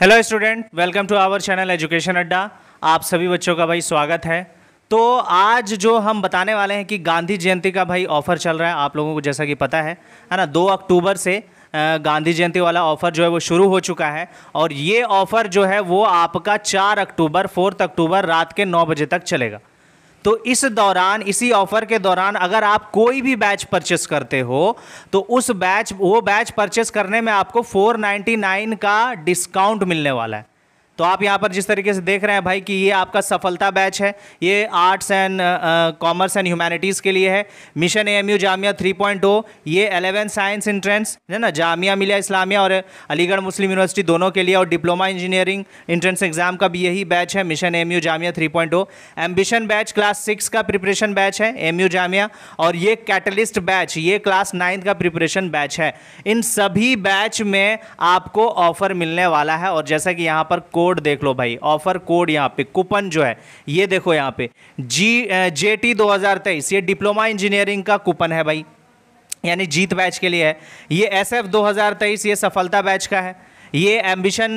hello student welcome to our channel education Adda आप सभी बच्चों का भाई स्वागत है तो आज जो हम बताने वाले हैं कि गांधी जयंती का भाई ऑफ़र चल रहा है आप लोगों को जैसा कि पता है है ना दो अक्टूबर से गांधी जयंती वाला ऑफ़र जो है वो शुरू हो चुका है और ये ऑफ़र जो है वो आपका चार अक्टूबर फोर्थ अक्टूबर रात के नौ बजे तक चलेगा तो इस दौरान इसी ऑफर के दौरान अगर आप कोई भी बैच परचेस करते हो तो उस बैच वो बैच परचेस करने में आपको 499 का डिस्काउंट मिलने वाला है तो आप यहाँ पर जिस तरीके से देख रहे हैं भाई कि ये आपका सफलता बैच है ये arts and commerce and humanities के लिए है mission A M U Jamia three point O ये एलेवन साइंस इंट्रेंस है ना जामिया मिलिया इस्लामिया और अलीगढ़ मुस्लिम यूनिवर्सिटी दोनों के लिए और डिप्लोमा इंजीनियरिंग इंट्रेंस एग्जाम का भी यही बैच है mission M U Jamia three point O ambition batch class six का प्रिपरेशन बैच है एम यू जामिया और ये कैटलिस्ट बैच ये क्लास नाइन्थ का प्रिपरेशन बैच है इन सभी बैच में आपको ऑफर मिलने वाला है और जैसा कि यहाँ पर कोर्स कोड देख लो भाई ऑफर कोड यहाँ पे कूपन जो है ये देखो यहाँ पे जी जे टी दो ये डिप्लोमा इंजीनियरिंग का कूपन है भाई यानी जीत बैच के लिए है ये एस एफ दो ये सफलता बैच का है ये एम्बिशन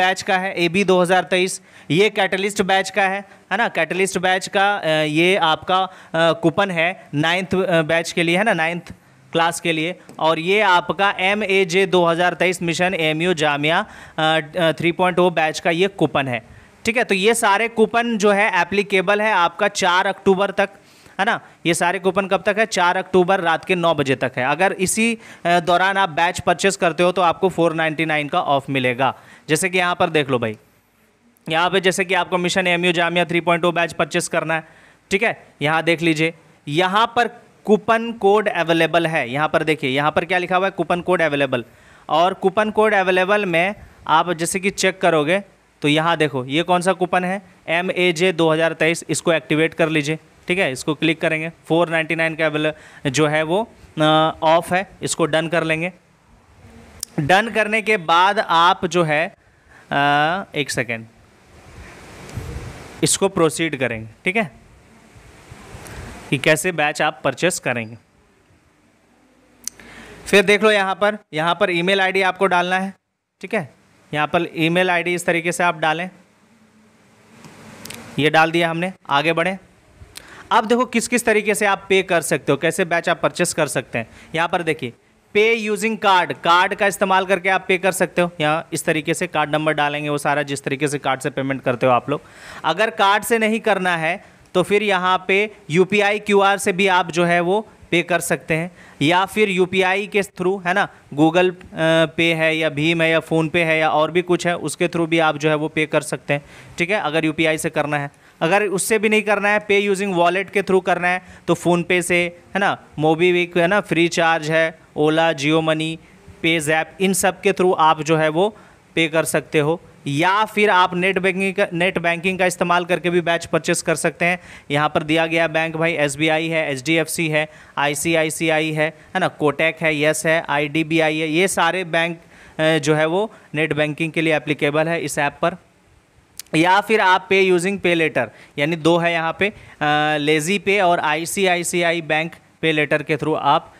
बैच का है ए बी 2023 ये कैटलिस्ट बैच का है है ना कैटलिस्ट बैच का ये आपका कूपन है नाइन्थ बैच के लिए है ना नाइन्थ क्लास के लिए और ये आपका एम ए जे दो हजार तेईस mission M U Jamia three oh batch का ये कूपन है ठीक है तो ये सारे कूपन जो है एप्लीकेबल है आपका चार अक्टूबर तक है ना ये सारे कूपन कब तक है चार अक्टूबर रात के नौ बजे तक है अगर इसी दौरान आप बैच परचेस करते हो तो आपको फोर नाइन्टी नाइन का ऑफ मिलेगा जैसे कि यहाँ पर देख लो भाई यहाँ पे जैसे कि आपको mission M U Jamia three point oh batch purchase करना है ठीक है यहाँ देख लीजिए यहाँ पर कूपन कोड अवेलेबल है यहाँ पर देखिए यहाँ पर क्या लिखा हुआ है कूपन कोड अवेलेबल और कूपन कोड अवेलेबल में आप जैसे कि चेक करोगे तो यहाँ देखो ये कौन सा कूपन है एम ए जे दो हज़ार तेईस इसको एक्टिवेट कर लीजिए ठीक है इसको क्लिक करेंगे फोर नाइन्टी नाइन का अवेल जो है वो ऑफ है इसको डन कर लेंगे डन करने के बाद आप जो है आ, एक सेकेंड इसको प्रोसीड करेंगे ठीक है कि कैसे बैच आप परचेस करेंगे फिर देख लो यहाँ पर यहाँ पर ईमेल आईडी आपको डालना है ठीक है यहाँ पर ईमेल आईडी इस तरीके से आप डालें ये डाल दिया हमने आगे बढ़ें अब देखो किस किस तरीके से आप पे कर सकते हो कैसे बैच आप परचेस कर सकते हैं यहाँ पर देखिए पे यूजिंग कार्ड कार्ड का इस्तेमाल करके आप पे कर सकते हो यहाँ इस तरीके से कार्ड नंबर डालेंगे वो सारा जिस तरीके से कार्ड से पेमेंट करते हो आप लोग अगर कार्ड से नहीं करना है तो फिर यहाँ पे U P I Q R से भी आप जो है वो पे कर सकते हैं या फिर यू के थ्रू है ना गूगल पे है या भीम है या फ़ोनपे है या और भी कुछ है उसके थ्रू भी आप जो है वो पे कर सकते हैं ठीक है अगर यू से करना है अगर उससे भी नहीं करना है पे यूजिंग वॉलेट के थ्रू करना है तो फ़ोनपे से है ना मोबीविक है ना फ्री चार्ज है ओला जियो मनी पे जैप इन सब के थ्रू आप जो है वो पे कर सकते हो या फिर आप नेट बैंकिंग का नेट बैंकिंग का इस्तेमाल करके भी बैच परचेस कर सकते हैं यहाँ पर दिया गया बैंक भाई एस है एच है आई है है ना कोटेक है यस है आई है ये सारे बैंक जो है वो नेट बैंकिंग के लिए एप्लीकेबल है इस ऐप पर या फिर आप पे यूजिंग पे लेटर यानी दो है यहाँ पे लेजी पे और आई बैंक पे लेटर के थ्रू आप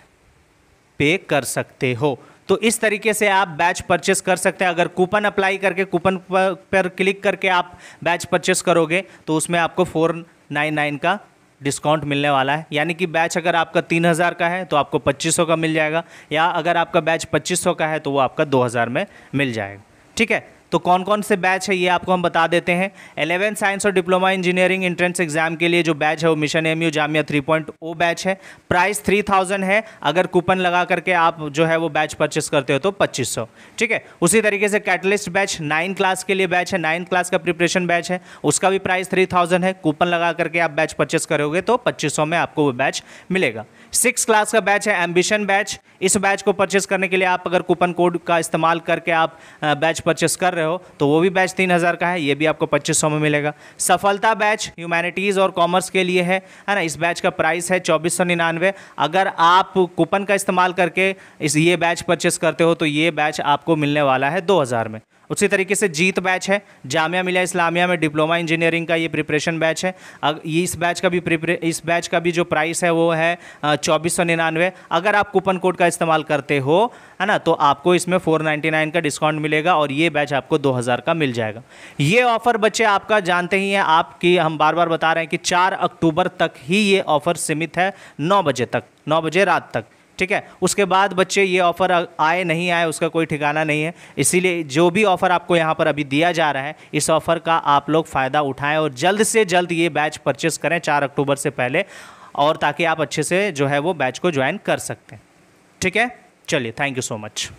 पे कर सकते हो तो इस तरीके से आप बैच परचेस कर सकते हैं अगर कूपन अप्लाई करके कूपन पर, पर क्लिक करके आप बैच परचेस करोगे तो उसमें आपको फोर नाइन नाइन का डिस्काउंट मिलने वाला है यानी कि बैच अगर आपका तीन हज़ार का है तो आपको पच्चीस सौ का मिल जाएगा या अगर आपका बैच पच्चीस सौ का है तो वो आपका दो हज़ार में मिल जाएगा ठीक है तो कौन कौन से बैच है ये आपको हम बता देते हैं एलेवन साइंस और डिप्लोमा इंजीनियरिंग एंट्रेंस एग्जाम के लिए जो बैच है वो mission M Jamia three point O batch है प्राइस थ्री थाउजेंड है अगर कूपन लगा करके आप जो है वो बैच परचेस करते हो तो पच्चीस सौ ठीक है उसी तरीके से कैटलिस्ट बैच नाइन क्लास के लिए बैच है नाइन क्लास का प्रिपरेशन बैच है उसका भी प्राइस थ्री थाउजेंड है कूपन लगा करके आप बैच परचेस करोगे तो पच्चीस सौ में आपको वो बैच मिलेगा सिक्स क्लास का बैच है एम्बिशन बैच इस बैच को परचेस करने के लिए आप अगर कूपन कोड का इस्तेमाल करके आप बैच परचेस कर रहे हो तो वो भी बैच तीन हज़ार का है ये भी आपको पच्चीस सौ में मिलेगा सफलता बैच ह्यूमैनिटीज़ और कॉमर्स के लिए है है ना इस बैच का प्राइस है चौबीस सौ निन्यानवे अगर आप कूपन का इस्तेमाल करके इस ये बैच परचेस करते हो तो ये बैच आपको मिलने वाला है दो हज़ार में उसी तरीके से जीत बैच है जामिया मिलिया इस्लामिया में डिप्लोमा इंजीनियरिंग का ये प्रिपरेशन बैच है इस बैच का भी इस बैच का भी जो प्राइस है वो है चौबीस सौ निन्यानवे अगर आप कूपन कोड का इस्तेमाल करते हो है ना तो आपको इसमें फोर नाइन्टी नाइन का डिस्काउंट मिलेगा और ये बैच आपको दो हज़ार का मिल जाएगा ये ऑफ़र बच्चे आपका जानते ही हैं आपकी हम बार बार बता रहे हैं कि चार अक्टूबर तक ही ये ऑफ़र सीमित है नौ बजे तक नौ बजे रात तक ठीक है उसके बाद बच्चे ये ऑफ़र आए नहीं आए उसका कोई ठिकाना नहीं है इसीलिए जो भी ऑफ़र आपको यहाँ पर अभी दिया जा रहा है इस ऑफ़र का आप लोग फ़ायदा उठाएं और जल्द से जल्द ये बैच परचेस करें चार अक्टूबर से पहले और ताकि आप अच्छे से जो है वो बैच को ज्वाइन कर सकते हैं ठीक है चलिए थैंक यू सो मच